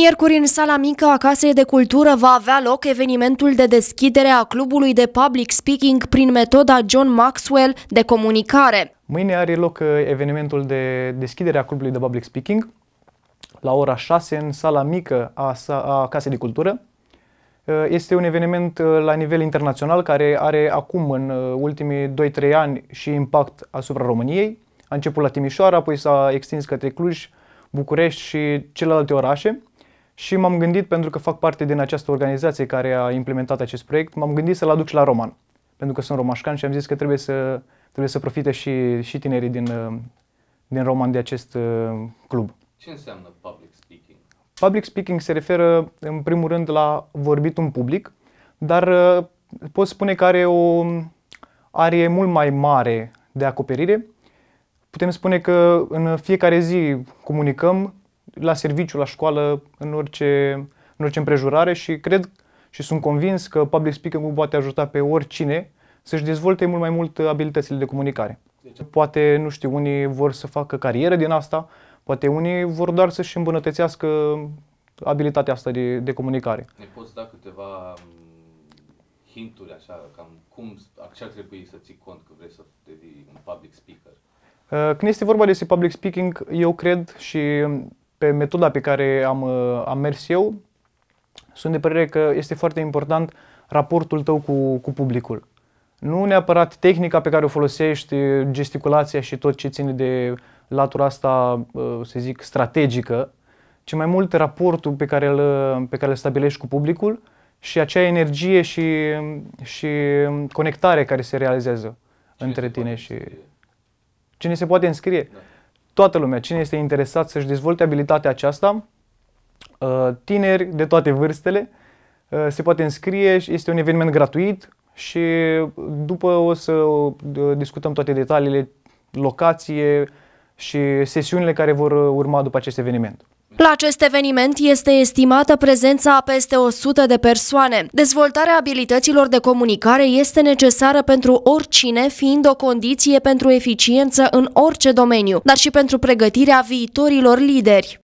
Miercuri, în sala mică a Casei de Cultură va avea loc evenimentul de deschidere a clubului de public speaking prin metoda John Maxwell de comunicare. Mâine are loc uh, evenimentul de deschidere a clubului de public speaking la ora 6 în sala mică a, a Casei de Cultură. Uh, este un eveniment uh, la nivel internațional care are acum în ultimii 2-3 ani și impact asupra României. A început la Timișoara, apoi s-a extins către Cluj, București și celelalte orașe și m-am gândit, pentru că fac parte din această organizație care a implementat acest proiect, m-am gândit să-l aduc și la Roman, pentru că sunt romașcan și am zis că trebuie să, trebuie să profite și, și tinerii din, din Roman de acest uh, club. Ce înseamnă public speaking? Public speaking se referă, în primul rând, la vorbit un public, dar uh, pot spune că are o arie mult mai mare de acoperire. Putem spune că în fiecare zi comunicăm la serviciu, la școală, în orice, în orice împrejurare și cred și sunt convins că public speaking-ul poate ajuta pe oricine să-și dezvolte mult mai mult abilitățile de comunicare. Deci, poate, nu știu, unii vor să facă carieră din asta, poate unii vor doar să-și îmbunătățească abilitatea asta de, de comunicare. Ne poți da câteva mm, hinturi, așa, cam cum, ce ar trebui să ții cont că vrei să devii un public speaker? Uh, când este vorba despre public speaking, eu cred și pe metoda pe care am, uh, am mers eu, sunt de părere că este foarte important raportul tău cu, cu publicul. Nu neapărat tehnica pe care o folosești, gesticulația și tot ce ține de latura asta, uh, să zic, strategică, ci mai mult raportul pe care îl, pe care îl stabilești cu publicul și acea energie și, și conectare care se realizează Cine între tine și... Cine se poate înscrie? Da toată lumea, cine este interesat să-și dezvolte abilitatea aceasta, uh, tineri de toate vârstele, uh, se poate înscrie și este un eveniment gratuit și după o să uh, discutăm toate detaliile, locație și sesiunile care vor urma după acest eveniment. La acest eveniment este estimată prezența a peste 100 de persoane. Dezvoltarea abilităților de comunicare este necesară pentru oricine, fiind o condiție pentru eficiență în orice domeniu, dar și pentru pregătirea viitorilor lideri.